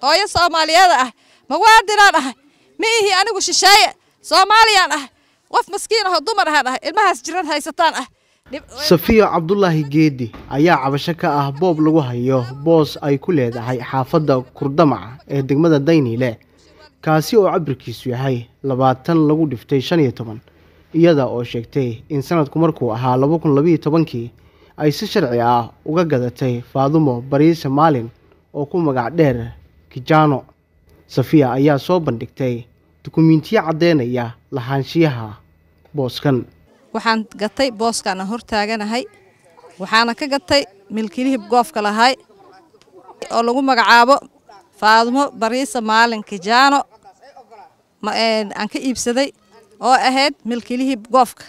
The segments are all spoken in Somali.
hooyo soomaaliyeeda ah mawaadinaan ah ma ah? ihii anigu shisheeye soomaaliyaan ah qof maskiin ahoo dumar ahaan ah ilmahaas jiran haysataan ah safiya cabdulaahi geedi ayaa cabasho ka ah boob lagu hayo boos ay ku leedahay xaafadda kurdamaca ee degmada dayniile kaasi oo cabirkiisu yahay labaatan lagu dhiftay shan iyo toban iyada oo sheegtay in sanadku markuu ahaa laba kun labayo tobankii ay si sharci ah uga gadatay faadumo bariise maalin oo ku magac dheer kijano safiya ayaa soo bandhigtay dukumiintiyo caddeynaya lahaanshiyaha booskan waxaan gatay booskaana hor taaganahay waxaana ka gatay milkilihii goofka lahay oo lagu magacaabo faadumo bariisa maalin kijaano aan ka iibsaday oo ahayd milkilihii goofka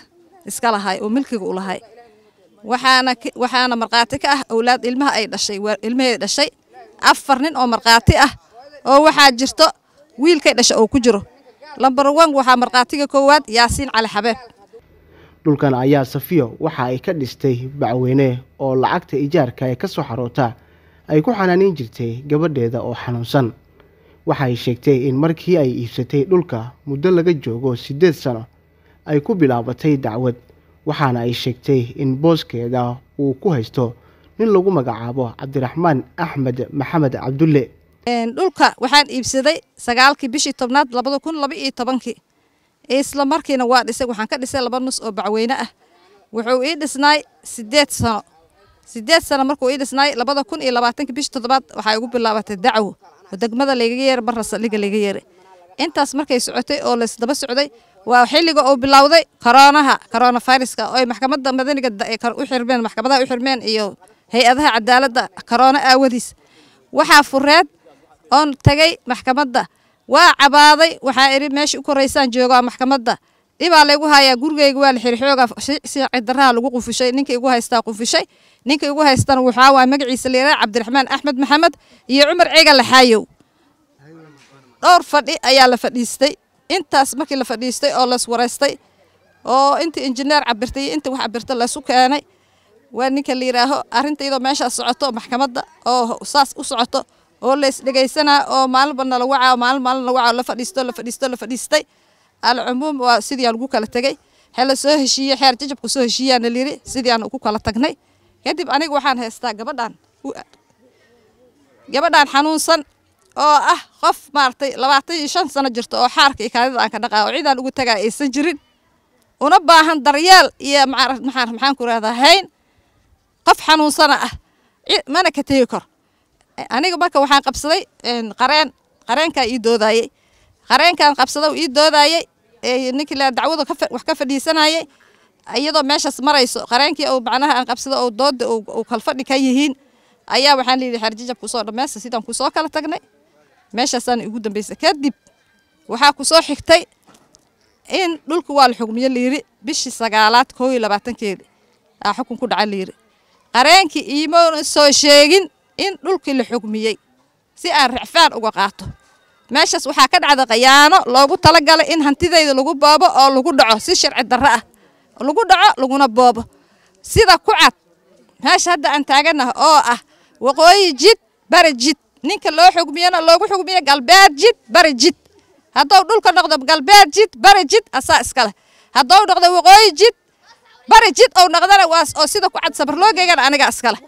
iska lahay oo milkiga u lahay waxaana markhaati ka ah owlaad ilmaha ay dhashay ilmaheeda dhashay afar nin oo markhaati ah oo waxaa jirto wiilkay dhasha oo ku jiro lambarwan waxaa markhaatiga koowaad yaasiin cali xabeeb dhulkan ayaa safiyo waxa ay ka dhistay bacweyne oo lacagta ijaarka ee ka soo xaroota ay ku xanaaniin jirtay gabadheeda oo xanuunsan waxay sheegtay in markii ay iibsatay dhulka muddo laga joogo siddeed sano ay ku bilaabatay dacwad waxaana ay sheegtay in booskeeda uu ku haysto nin lagu magacaabo cabdiraxmaan axmed maxamed cabdulle dhulka waxaan iibsaday sagaalkii bishii tobnaad labada kun laba iyo tobankii isla markiina waa dhisay waxaan ka dhisay laba nus oo bacweyne ah wuxuu ii dhisnaay sideed sano sideed sano markuu ii dhisnaay labada kun iyo labaatankii bishii toddobaad waxaa igu bilaabatay dacwo oo degmada laygaga yeera marna saldhiga layga yeeray intaas markay socotay oo laysdaba socday waa xilliga uu bilowday koroonaha korona viruska oy maxkamadda madaniga u xirmeen maxkamadaha u xirmeen iyo hay-adaha cadaaladda korona aawadiis waxaa fureed oon tagay maxkamadda waa cabaaday waxaa iri meesha u koraysaan joogaa maxkamadda dhibaa laygu hayaa gurigeyga waa la xiri xoogaa siicidaraha lagu qufishay ninka igu haystaa qufishay ninka igu haystana waxaa waay magaciisa liiraa cabdiraxmaan axmed maxamed iyo cumar ceega laxaayow dhowr fadhi ayaa la fadhiistay intaas markii la fadhiistay oo lays waraystay oo intii injineer cabirtay iyo intii keenay waa ninka la yidhaaho arrinta iyadoo meeshaas socoto maxkamadda oo saas u socoto oo lays dhegaysanaa oo maalinba nala wacaa maalin maalin nala wacaa la fadhiisto la fadhiisto la fadhiistay alcumuum waa sidiiaa lagu kala tegey xee la soo heshiiyey xeer jajabka soo heshiiyaana liri sidiiaan aan kala tagnay kadib aniga waxaan haystaa gabadhaan gabadhaan xanuunsan oo ah qof maaragtay labaatan iyo shan sano jirto oo xaarka iyo kaadida aan ka dhaqaa oo cidaan ugu tagaa aysan jirin una baahan daryeel iyo maxaan ku rahdaa hayn qof xanuunsana ah mana ka tegi kor e, aniga marka waxaan qabsaday qareen qareenkaa ii doodaayey qareenkaan qabsada ii doodaayey ninkii la wax ka fadhiisanayey iyadoo meeshaas marayso qareenkii macnaha aan qabsada oo dooda uu kalfadhi ka yihiin ayaa waxaan leeyihi xarjijab kusoo dhammaysta sidaan kusoo kala tagnay meeshaasaan ugu dambaysa kadib waxaa ku xigtay in dhulka waa la xugmiyo layiri bishii sagaalaad koo iyo aa xukun ku dhaca layiri qareenkii iimauna soo sheegin in dhulkii la xugmiyey si aan racfaan uga qaato meeshaas waxaa ka dhacda khayaano loogu talagalay in hantidayda lagu boobo oo lagu dhaco si sharci darro ah lagu dhaco laguna boobo sida ku cad meesha hadda aan taaganaha oo ah waqooyi jid bari jid ninka loo xugmiyana loogu xugmiyo galbeed jid bari jid hadduu dhulka noqdo galbeed jid bari jid asaa iskale hadduu noqdo waqooyi jid bari jid ou naqdana waas oo sida ku cad sabar loo loogeegana aniga iskale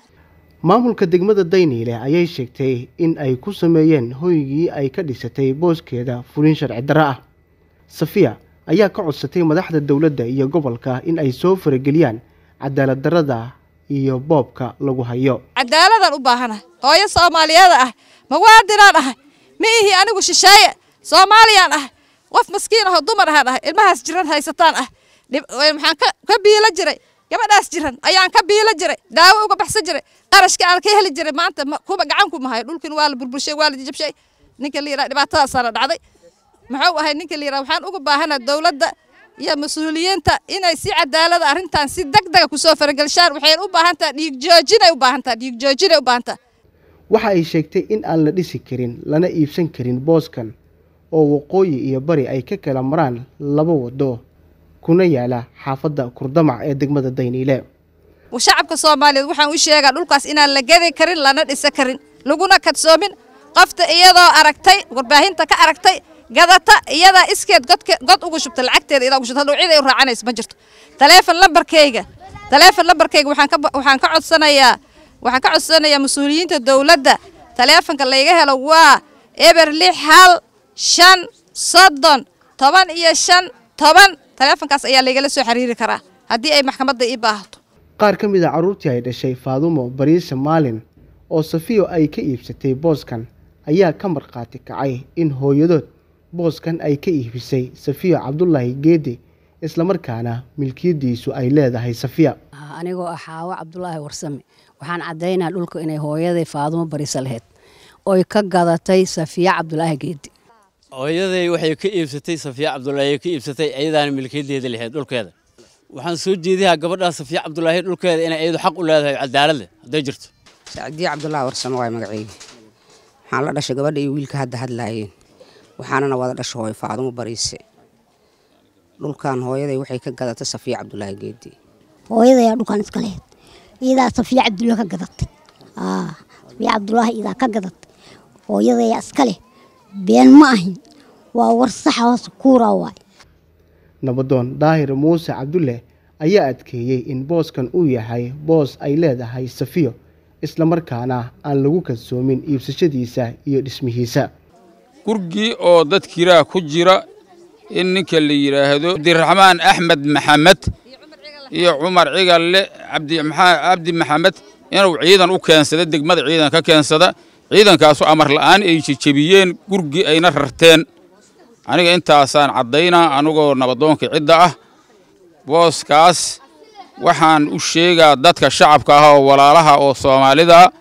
maamulka degmada dayniile ayay sheegtay in ay ku sameeyeen hoygii ay ka dhisatay booskeeda fulin sharci darro ah safiya ayaa ka codsatay madaxda dowladda iyo gobolka in ay soo farageliyaan cadaalad darada iyo boobka lagu hayo cadaaladan u baahanahay hooyo soomaaliyeeda ah mawaadinaan ah ma ah? ihii anigu shisheeye soomaaliyaan ahay qof maskiin ahoo dumar ahaan ah ilmahaas jiran haysataan ah maxaan ka biilo jiray gabadhaas jiran ayaan ka biilo jiray daawo uga baxsan jiray qarashka aan ka heli jiray maanta kuba gacanku mahayo dhulkin waa la burburshay waa la jijabshay ninka liiraa dhibaatadaasaana dhacday muxuu ahay ninka liiraa waxaan uga baahanaa dowladda iyo mas-uuliyiinta inay si cadaalada ah arrintan si deg dega kusoo faragelshaan waxay u baahan taha dhiigjoojinay u baahan taha dhiigjoojinay u baahan taha waxa ay sheegtay in aan la dhisi karin lana iibsan karin booskan oo waqooyi iyo bari ay ka kala maraan laba waddo kuna yaala xaafadda kurdamac ee degmada dayniile shacabka soomaaliyeed waxaan u sheegaa dhulkaas inaan la gedi karin lana dhisa karin laguna kadsoomin qofta iyadoo aragtay warbaahinta ka aragtay gadata iyadaa iskeed god uga shubta lacagteeda iyada uga shubta u raacanayso ma jirto taleefon lambarkayga taleefon lambarkayga waxaan ka codsanayaa waxaan ka codsanayaa mas-uuliyiinta dowladda taleefonka layga helo waa eber lix hal shan soddon toban iyo shan toban taleefankaas ayaa laygala soo xiriiri karaa haddii ay maxkamadda ii baahato qaar ka mid a caruurtii ay dhashay faadumo bariise maalin oo safiyo ay ka iibsatay booskan ayaa ka markhaati kacay in hooyadood booskan ay ka iibisay safiyo cabdulaahi geedi islamarkaana milkiyadiisu ay leedahay safiya anigoo ah xaawo cabdulaahi warsame waxaan caddaynaa dhulka inay hooyaday faadumo bariise lahayd oy ka gadatay safiya cabdulaahi geedi hooyaday waxay ka iibsatay safiya cabdulaahi ka iibsatay iyadaana milkiyadeeda lahayd dhulkeeda waxaan soo jeediyaa gabadhaa safiya cabdulaahi dhulkeeda inay iyadu xaq u leedahay cadaaladle hadday jirto sacdiye cabdulaahi warsamo waay magaceyga waxaan la dhashay gabadha iyo wiilka hadda hadlaayeen waxaanana wada dhasha hooyo faadumo bariise dhulkan hooyaday waxay ka gadatay safiya cabdulaahi geedi hooyadayaa dhulkan iska lehed iyadaa safiya cabdulaahi ka gadatay safiya cabdulaahi iyadaa ka gadatay hooyadayaa iska leh been ma ahin waa war kuura waay nabadoon daahir muuse cabdulle ayaa adkeeyey in booskan uu yahay boos ay leedahay safiyo islamarkaana aan lagu kalsoomin iibsashadiisa iyo dhismihiisa gurgii oo dad kiraa ku jira in ninka la yidhaahdo cabdiraxmaan axmed maxamed iyo cumar cigalle cabdi maxamed inuu ciidan u keensada degmada ciidan ka keensada ciidankaasu amar la'aan ay jejebiyeen gurgii ayna rarteen aniga intaasaan caddaynaa anigoo nabadoonka cidda ah booskaas waxaan u sheegaa dadka shacabka ah oo walaalaha oo soomaalida ah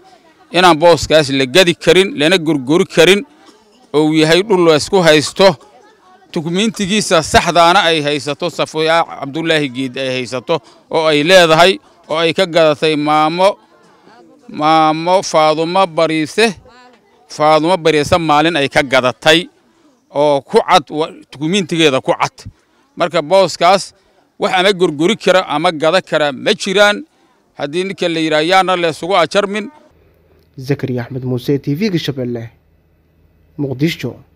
inaan booskaas la gadi karin lana gorgori karin oo uu yahay dhul laysku haysto tukmiintigiisa saxdaana ay haysato safiyaa cabdulaahi geed ay haysato oo ay leedahay oo ay ka gadatay maamo maamo faadumo bariise faadumo bariise maalin ay ka gadatay oo ku cad dukumiintigeeda ku cad marka booskaas wax ama gorgori kara ama gada kara ma jiraan haddii ninka la yidhaah yaana laysugu ajarmin zakariya axmed muuse t v-ga shabeelle muqdisho